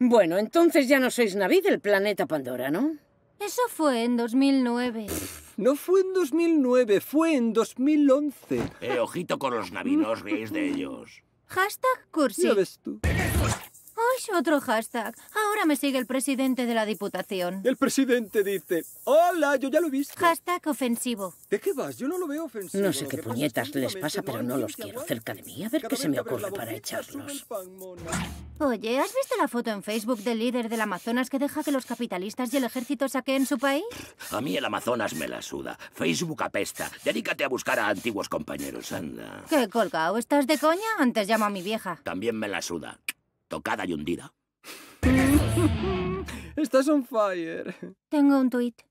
Bueno, entonces ya no sois Naví del planeta Pandora, ¿no? Eso fue en 2009. no fue en 2009, fue en 2011. Eh, ojito con los navinos, veis de ellos. Hashtag cursi. Ya tú otro hashtag. Ahora me sigue el presidente de la Diputación. El presidente dice, hola, yo ya lo he visto. Hashtag ofensivo. ¿De qué vas? Yo no lo veo ofensivo. No sé qué puñetas les pasa, pero no los quiero cerca de mí. A ver qué se me ocurre para echarlos. Oye, ¿has visto la foto en Facebook del líder del Amazonas que deja que los capitalistas y el ejército saqueen su país? A mí el Amazonas me la suda. Facebook apesta. Dedícate a buscar a antiguos compañeros, anda. ¿Qué colgado? ¿Estás de coña? Antes llamo a mi vieja. También me la suda tocada y hundida. Estás on fire. Tengo un tuit.